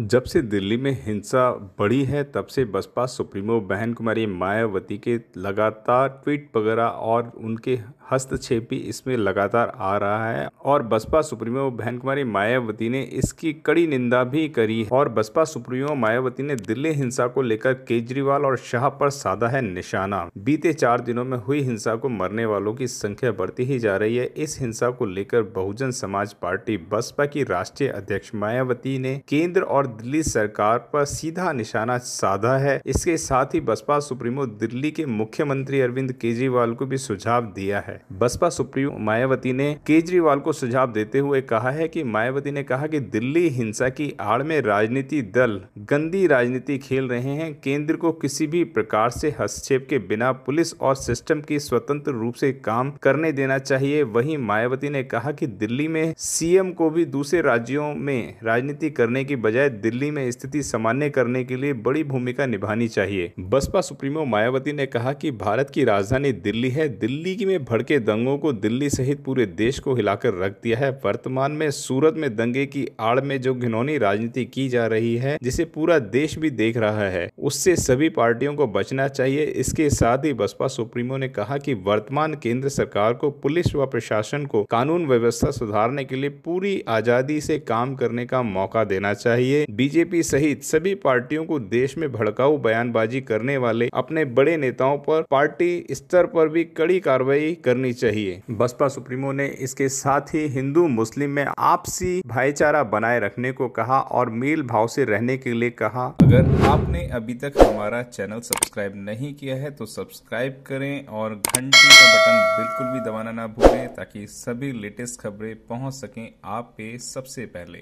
जब से दिल्ली में हिंसा बढ़ी है तब से बसपा सुप्रीमो बहन कुमारी मायावती के लगातार ट्वीट वगैरह और उनके हस्तक्षेपी इसमें लगातार आ रहा है और बसपा सुप्रीमो बहन कुमारी मायावती ने इसकी कड़ी निंदा भी करी और बसपा सुप्रीमो मायावती ने दिल्ली हिंसा को लेकर केजरीवाल और शाह पर साधा है निशाना बीते चार दिनों में हुई हिंसा को मरने वालों की संख्या बढ़ती ही जा रही है इस हिंसा को लेकर बहुजन समाज पार्टी बसपा की राष्ट्रीय अध्यक्ष मायावती ने केंद्र और दिल्ली सरकार पर सीधा निशाना साधा है इसके साथ ही बसपा सुप्रीमो दिल्ली के मुख्यमंत्री अरविंद केजरीवाल को भी सुझाव दिया है है बसपा सुप्रीमो मायावती ने केजरीवाल को सुझाव देते हुए कहा है कि मायावती ने कहा कि दिल्ली हिंसा की आड़ में राजनीति दल गंदी राजनीति खेल रहे हैं केंद्र को किसी भी प्रकार से हस्तक्षेप के बिना पुलिस और सिस्टम की स्वतंत्र रूप से काम करने देना चाहिए वही मायावती ने कहा कि दिल्ली में सीएम को भी दूसरे राज्यों में राजनीति करने की बजाय दिल्ली में स्थिति सामान्य करने के लिए बड़ी भूमिका निभानी चाहिए बसपा सुप्रीमो मायावती ने कहा कि भारत की राजधानी दिल्ली है दिल्ली की में भड़के के दंगों को दिल्ली सहित पूरे देश को हिलाकर रख दिया है वर्तमान में सूरत में दंगे की आड़ में जो घिनौनी राजनीति की जा रही है जिसे पूरा देश भी देख रहा है उससे सभी पार्टियों को बचना चाहिए इसके साथ ही बसपा सुप्रीमो ने कहा कि वर्तमान केंद्र सरकार को पुलिस व प्रशासन को कानून व्यवस्था सुधारने के लिए पूरी आजादी से काम करने का मौका देना चाहिए बीजेपी सहित सभी पार्टियों को देश में भड़काऊ बयानबाजी करने वाले अपने बड़े नेताओं पर पार्टी स्तर पर भी कड़ी कार्रवाई करने करनी चाहिए बसपा सुप्रीमो ने इसके साथ ही हिंदू मुस्लिम में आपसी भाईचारा बनाए रखने को कहा और मेल भाव से रहने के लिए कहा अगर आपने अभी तक हमारा चैनल सब्सक्राइब नहीं किया है तो सब्सक्राइब करें और घंटी का बटन बिल्कुल भी दबाना ना भूलें ताकि सभी लेटेस्ट खबरें पहुंच सकें आप पे सबसे पहले